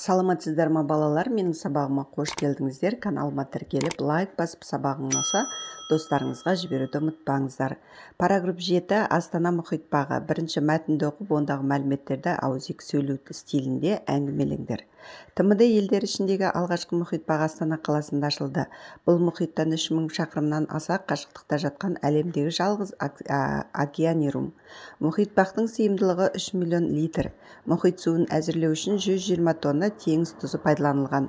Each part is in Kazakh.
саламатсыздар ма балалар менің сабағыма қош келдіңіздер каналыма тіркеліп лайк басып сабағың ұнаса достарыңызға жіберуді ұмытпаңыздар параграф жеті астана мұхит бағы бірінші мәтінді оқып ондағы мәліметтерді ауызекі сөйлеу стилінде әңгімелеңдер тмд елдері ішіндегі алғашқы мұхит бағы астана қаласында ашылды бұл мұхиттан үш мың шақырымнан аса қашықтықта жатқан әлемдегі жалғыз океанирум мұхит бақтың сыйымдылығы 3 миллион литр мұхит суын әзірлеу үшін 120 тонна теңіз тұзы пайдаланылған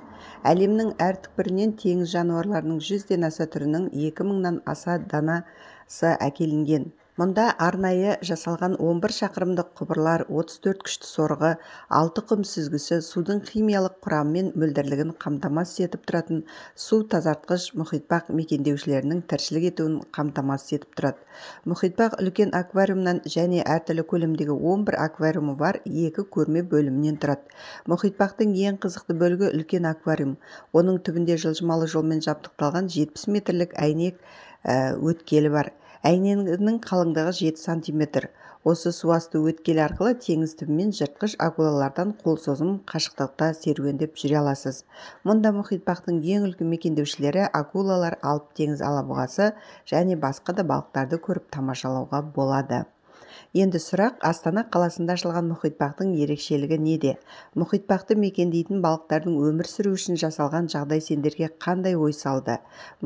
әлемнің әр түкпірінен теңіз жануарларының жүзден аса түрінің екі мыңнан аса данасы әкелінген мұнда арнайы жасалған 11 шақырымдық құбырлар 34 күшті сорғы 6 құм сүзгісі судың химиялық құрамы мен мөлдірлігін қамтамасыз етіп тұратын су тазартқыш мұхитпақ мекендеушілерінің тіршілік етуін қамтамасыз етіп тұрады Мұхитпақ үлкен аквариумнан және әртүрлі көлемдегі 11 аквариумы бар екі көрме бөлімінен тұрады мұхитбақтың ең қызықты бөлігі үлкен аквариум оның түбінде жылжымалы жолмен жабдықталған 70 метрлік әйнек э, өткелі бар әйнегінің қалыңдығы 7 сантиметр осы суасты өткелі арқылы теңіз түбімен жыртқыш акулалардан қол созым қашықтықта серуендеп жүре аласыз мұнда мұхит бақтың ең үлкен мекендеушілері акулалар алып теңіз алабұғасы және басқа да балықтарды көріп тамашалауға болады енді сұрақ астана қаласында ашылған бақтың ерекшелігі неде мұхитбақты мекендейтін балықтардың өмір сүруі үшін жасалған жағдай сендерге қандай ой салды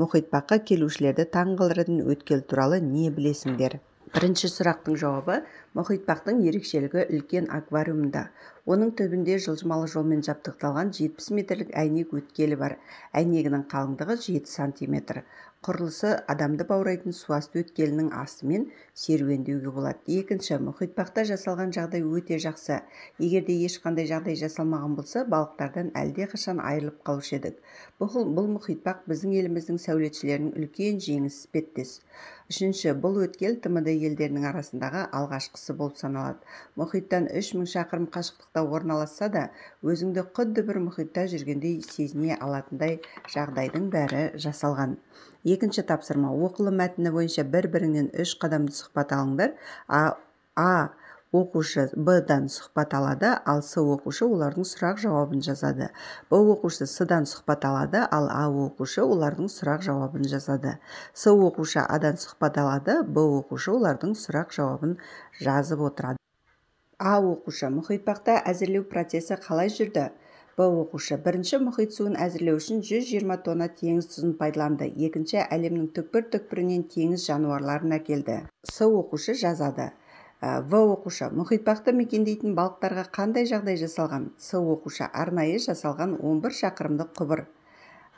мұхитбаққа келушілерді таңғалдыратын өткел туралы не білесіңдер бірінші сұрақтың жауабы Мұхитпақтың ерекшелігі үлкен аквариумда оның түбінде жылжымалы жолмен жабдықталған 70 метрлік әйнек өткелі бар әйнегінің қалыңдығы 7 сантиметр құрылысы адамды баурайтын суасты өткелінің астымен серуендеуге болады екінші мұхитбақта жасалған жағдай өте жақсы егер де ешқандай жағдай жасалмаған болса балықтардан әлдеқашан айырылып қалушы едік бұл, бұл мұхитбақ біздің еліміздің сәулетшілерінің үлкен жеңісі іспеттес үшінші бұл өткел тмд елдерінің арасындағы алғашқы болып саналады мұхиттан үш мың шақырым қашықтықта орналасса да өзіңді құдды бір мұхитта жүргендей сезіне алатындай жағдайдың бәрі жасалған екінші тапсырма оқылым мәтіні бойынша бір біріңнен үш қадамды сұхбат алыңдар а, а оқушы б дан сұхбат алады ал с оқушы олардың сұрақ жауабын жазады б оқушы с дан сұхбат алады ал а оқушы олардың сұрақ жауабын жазады с оқушы адан дан сұхбат алады б оқушы олардың сұрақ жауабын жазып отырады а оқушы мұхитбақта әзірлеу процесі қалай жүрді б оқушы бірінші мұхит суын әзірлеу үшін 120 тонна теңіз тұзын пайдаланды екінші әлемнің түкпір түкпірінен теңіз жануарларын әкелді с оқушы жазады Ә, в оқушы мұхитбақты мекендейтін балықтарға қандай жағдай жасалған с оқушы арнайы жасалған 11 шақырымдық құбыр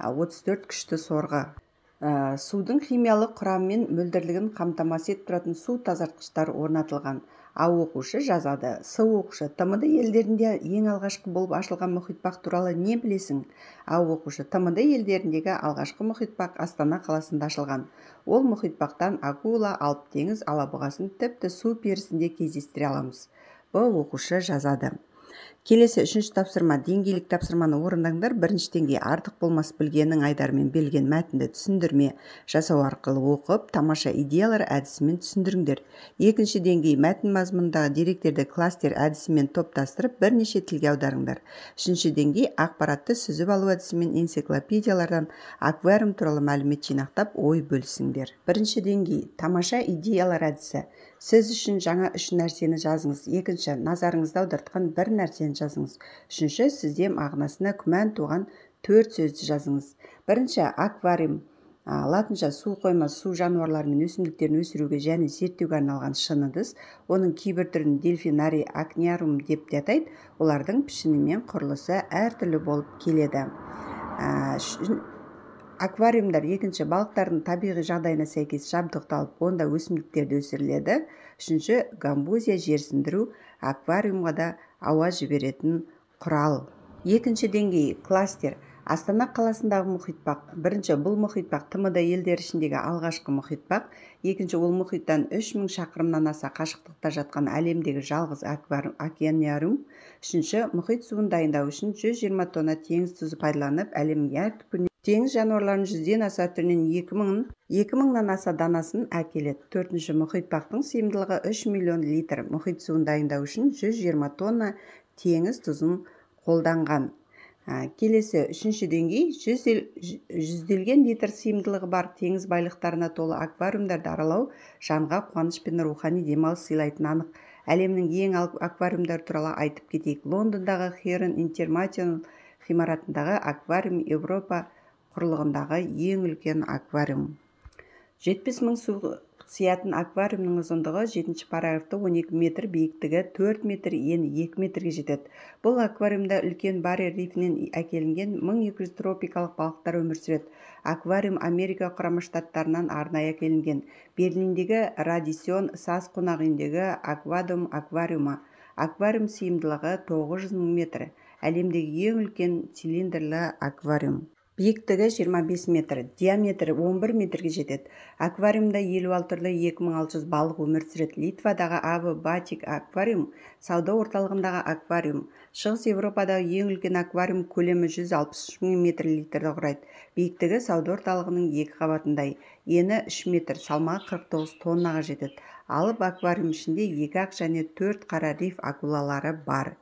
34 ә, күшті сорғы ә, судың химиялық құрамы мен мөлдірлігін қамтамасыз етіп тұратын су тазартқыштар орнатылған Ау оқушы жазады с оқушы тмд елдерінде ең алғашқы болып ашылған мұхитбақ туралы не білесің Ау оқушы тмд елдеріндегі алғашқы мұхитпақ астана қаласында ашылған ол мұхитпақтан акула алып теңіз алабұғасын тіпті су перісінде кездестіре аламыз б оқушы жазады келесі үшінші тапсырма деңгейлік тапсырманы орындаңдар бірінші деңгей артық болмас білгенің айдарымен берілген мәтінді түсіндірме жасау арқылы оқып тамаша идеялар әдісімен түсіндіріңдер екінші деңгей мәтін мазмұнындағы деректерді кластер әдісімен топтастырып бірнеше тілге аударыңдар үшінші деңгей ақпаратты сүзіп алу әдісімен энциклопедиялардан аквариум туралы мәлімет жинақтап ой бөлісіңдер бірінші деңгей тамаша идеялар әдісі сіз үшін жаңа үш нәрсені жазыңыз екінші назарыңызды аудартқан бір нәрсе жазыңыз үшінші сізде мағынасына күмән туған төрт сөзді жазыңыз бірінші аквариум латынша су қойма су жануарлары мен өсімдіктерін өсіруге және зерттеуге арналған шын ыдыс оның кейбір түрін дельфинарий акниарум деп те атайды олардың пішіні мен құрылысы әртүрлі болып келеді аквариумдар екінші балықтардың табиғи жағдайына сәйкес жабдықталып онда өсімдіктер де өсіріледі үшінші гамбузия жерсіндіру аквариумға да ауа жіберетін құрал екінші деңгей кластер астана қаласындағы мұхитпақ. бірінші бұл мұхитпақ – тмд елдері ішіндегі алғашқы бақ екінші ол мұхиттан үш мың шақырымнан аса қашықтықта жатқан әлемдегі жалғыз океанариум үшінші мұхит суын дайындау үшін 120 тонна теңіз тұзы пайдаланып әлемнің әр түкпіріне теңіз жануарларының жүзден аса түрінен екі мың екі мыңнан аса данасын әкеледі төртінші бақтың сыйымдылығы үш миллион литр мұхит суын дайындау үшін жиырма тонна теңіз тұзын қолданған ә, келесі үшінші деңгей жүзделген литр сыйымдылығы бар теңіз байлықтарына толы аквариумдарды аралау жанға қуаныш пен рухани демалыс сыйлайтыны анық әлемнің ең алып аквариумдары туралы айтып кетейік лондондағы херон интерматионал ғимаратындағы аквариум еуропа құрлығындағы ең үлкен аквариум жетпіс мың су сиятын аквариумның ұзындығы жетінші параграфта 12 метр биіктігі 4 метр ені 2 метрге жетеді бұл аквариумда үлкен баре рифінен әкелінген 1200 тропикалық балықтар өмір сүреді аквариум америка құрама штаттарынан арнайы әкелінген берлиндегі радисион саз қонақ үйіндегі аквариума аквариумы аквариум сыйымдылығы 900 мың метр әлемдегі ең үлкен цилиндрлі аквариум биіктігі 25 метр диаметрі 11 метрге жетеді аквариумда 56 түрлі 2600 балық өмір сүреді литвадағы авы батик аквариум сауда орталығындағы аквариум шығыс еуропадағы ең үлкен аквариум көлемі 163 мың метр литрді құрайды биіктігі сауда орталығының екі қабатындай ені 3 метр салмағы 49 тоннаға жетеді алып аквариум ішінде екі ақ және төрт қара риф акулалары бар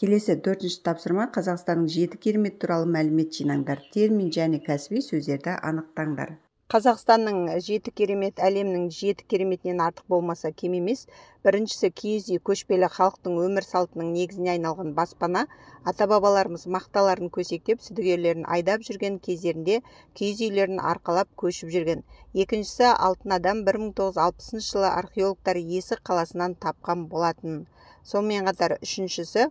келесі төртінші тапсырма қазақстанның жеті керемет туралы мәлімет жинаңдар термин және кәсіби сөздерді анықтаңдар қазақстанның жеті керемет әлемнің жеті кереметінен артық болмаса кем емес біріншісі киіз үй көшпелі халықтың өмір салтының негізіне айналған баспана ата бабаларымыз мақталарын көсектеп сүдігерлерін айдап жүрген кездерінде киіз үйлерін арқалап көшіп жүрген екіншісі алтын адам 1960 жылы археологтар есік қаласынан тапқан болатын сонымен қатар үшіншісі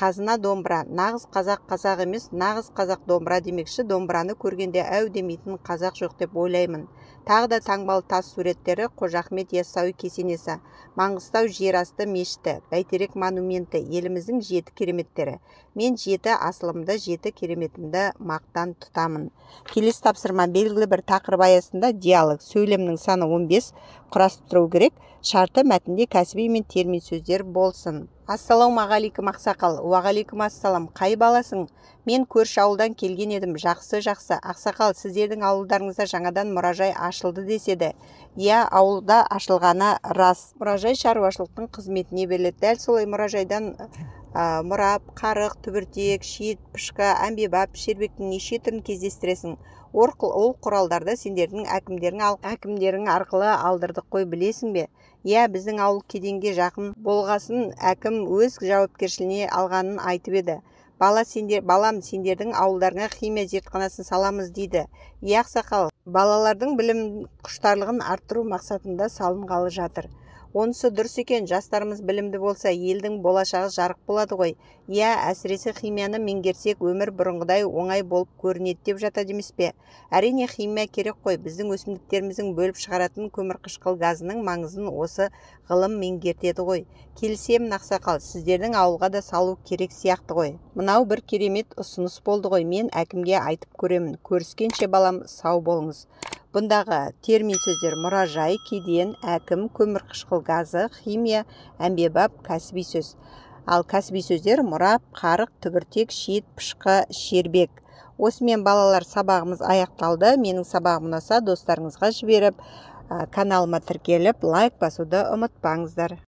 қазына домбыра нағыз қазақ қазақ емес нағыз қазақ домбыра демекші домбыраны көргенде әу демейтін қазақ жоқ деп ойлаймын тағы да таңбалы тас суреттері қожа ахмет яссауи кесенесі маңғыстау жерасты мешіті бәйтерек монументі еліміздің жеті кереметтері мен жеті асылымды жеті кереметімді мақтан тұтамын келесі тапсырма белгілі бір тақырып аясында диалог сөйлемнің саны 15 құрастыру керек шарты мәтінде кәсіби мен термин сөздер болсын ассалаумағалейкум ақсақал уағалейкум ассалам қай баласың мен көрші ауылдан келген едім жақсы жақсы ақсақал сіздердің ауылдарыңызда жаңадан мұражай ашылды деседі иә ауылда ашылғаны рас мұражай шаруашылықтың қызметіне беріледі дәл солай мұражайдан ә, мұрап қарық түбіртек шиет пышқа әмбебап шербектің неше түрін кездестіресің орқыл ол құралдарды сендердің әкімдерің, ал, әкімдерің арқылы алдырдық қой білесің бе иә біздің ауыл кеденге жақын болғасын әкім өз жауапкершілігіне алғанын айтып еді бала сендер балам сендердің ауылдарыңа химия зертханасын саламыз дейді иә ақсақал балалардың білім құштарлығын арттыру мақсатында салынғалы жатыр онысы дұрыс екен жастарымыз білімді болса елдің болашағы жарық болады ғой иә әсіресе химияны меңгерсек өмір бұрынғыдай оңай болып көрінеді деп жатады емес пе әрине химия керек қой біздің өсімдіктеріміздің бөліп шығаратын көмірқышқыл газының маңызын осы ғылым меңгертеді ғой келісемін ақсақал сіздердің ауылға да салу керек сияқты ғой мынау бір керемет ұсыныс болды ғой мен әкімге айтып көремін көріскенше балам сау болыңыз бұндағы термин сөздер мұражай кеден әкім көмірқышқыл газы химия әмбебап кәсіби сөз ал кәсіби сөздер мұрап қарық түбіртек шет пышқы шербек осымен балалар сабағымыз аяқталды менің сабағым ұнаса достарыңызға жіберіп каналыма тіркеліп лайк басуды ұмытпаңыздар